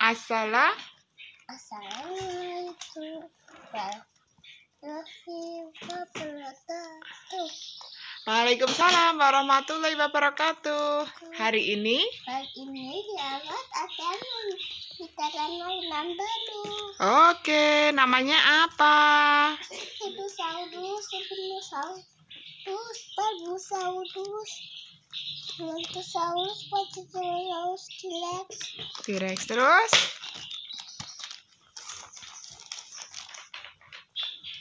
Assala Assalamualaikum warahmatullahi wabarakatuh. Waalaikumsalam warahmatullahi wabarakatuh. Hari ini hari ini diangkat akan kita kenal baru. Oke, namanya apa? Dinosaurus, dinosaurus, dinosaurus. Brontosaurus, Pachycerosaurus, T-Rex. T-Rex terus.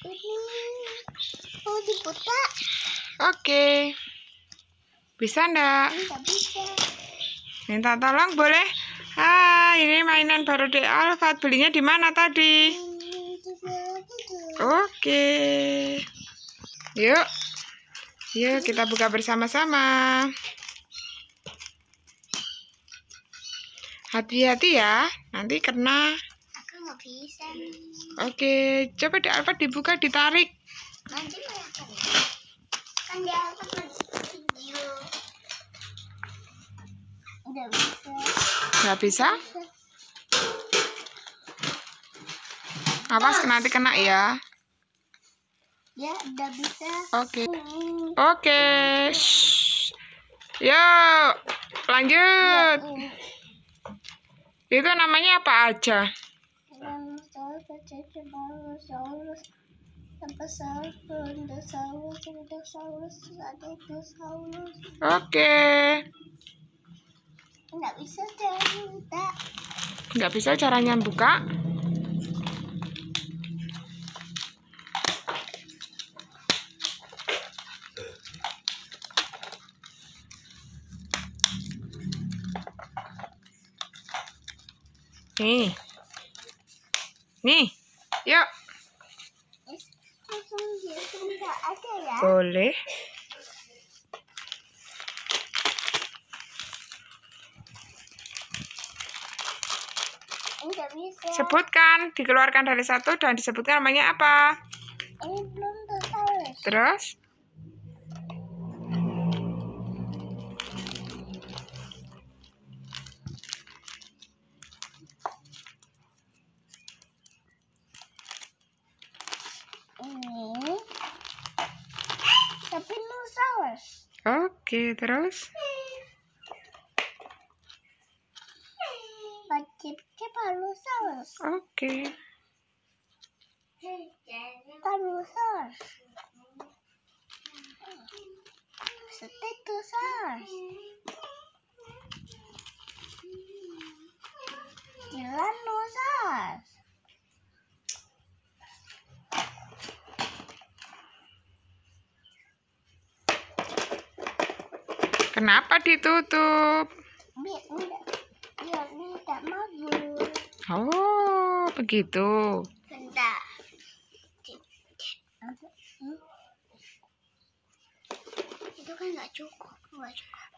Ini mau oh, diputar. Oke. Okay. Bisa ndak? Nggak bisa. Minta tolong boleh? Ah, ini mainan baru di Alfat. Belinya di mana tadi? Oke. Okay. Yuk. Yuk kita buka bersama-sama. hati-hati ya nanti kena aku nggak bisa oke coba di Alfa dibuka ditarik nanti ya? kan di Alfa video udah bisa nggak bisa, bisa. awas oh. nanti kena ya ya udah bisa oke okay. oke okay. yo lanjut Ya, ya, itu namanya apa aja? Oke. Okay. Nggak bisa caranya buka. Nggak bisa caranya buka? Nih. Nih. Yuk. Boleh. Sebutkan, dikeluarkan dari satu dan disebutkan namanya apa? Ini belum tahu. Terus? terus Oke, terus? Oke. Palosaurus. Stetosaurus. Kenapa ditutup? Ya, oh, begitu. Hmm? Kan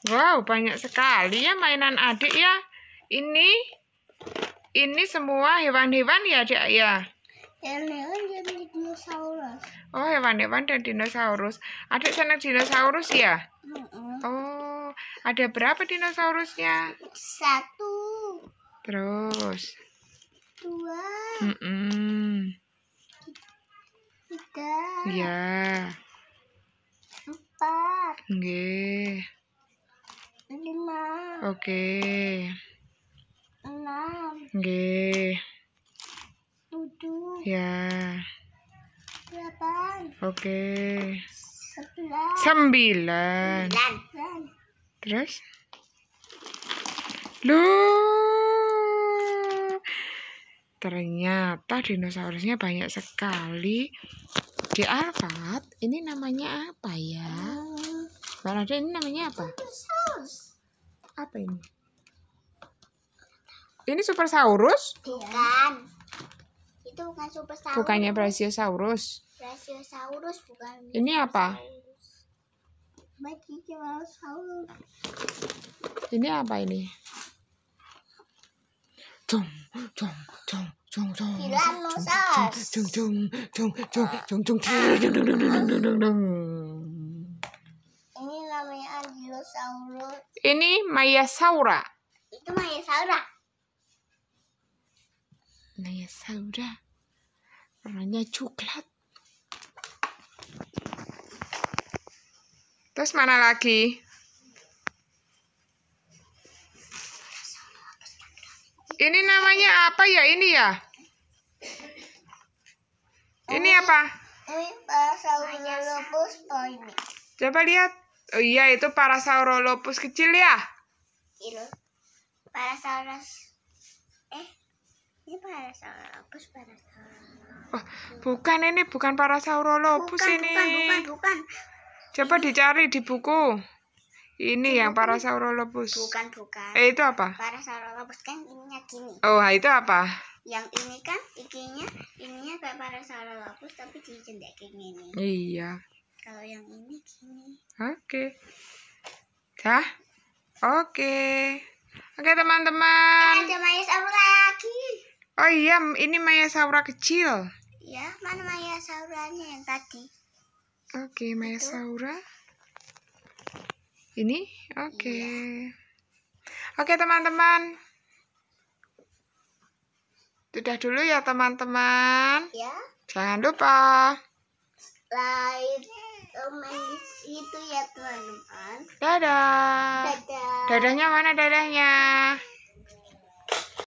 wow, banyak sekali ya mainan adik ya. Ini ini semua hewan-hewan ya, dia ya. Oh, hewan-hewan dan dinosaurus. Adik senang dinosaurus ya? Oh. Ada berapa dinosaurusnya? Satu. Terus? Dua. Mm -mm. Tiga. Ya. Empat. Oke. Lima. Oke. Enam. Oke. Tujuh. Ya. Delapan. Oke. Sembilan. Sembilan. Sembilan terus lu ternyata dinosaurusnya banyak sekali di Alfat ini namanya apa ya Mana ini namanya apa apa ini ini supersaurus bukan itu bukan supersaurus bukannya brachiosaurus. saurus? bukan ini apa Brachiosaurus. Ini apa ini? Cung, cung, cung, cung, cung. Tyrannosaurus. Cung, cung, cung, cung, cung, cung, cung, cung, cung, cung, cung, Ini namanya Ankylosaurus. Ini Mayasaura. Itu Mayasaura. Mayasaura. Warnanya coklat. Terus mana lagi? Ini namanya apa ya ini ya? Ini apa? Ini ini. Coba lihat. Oh iya itu parasaurolopus kecil ya? Parasaurus. Eh, ini Oh, bukan ini bukan para bukan, ini. Bukan, bukan, bukan. Coba ini. dicari di buku. Ini yang parasaurolophus Bukan, bukan. Eh, itu apa? parasaurolophus kan ininya gini. Oh, nah, itu apa? Yang ini kan ikinya, ininya kayak parasaurolophus tapi dijendek kayak gini. Iya. Kalau yang ini gini. Oke. Okay. Hah? Oke. Okay. Oke, okay, teman-teman. Ada maya saura lagi. Oh iya, ini maya saura kecil. Iya, mana maya sauranya yang tadi? Oke, okay, maya Itu ini oke okay. Iya. oke okay, teman-teman sudah dulu ya teman-teman ya. jangan lupa like komen itu ya teman-teman dadah dadah dadahnya mana dadahnya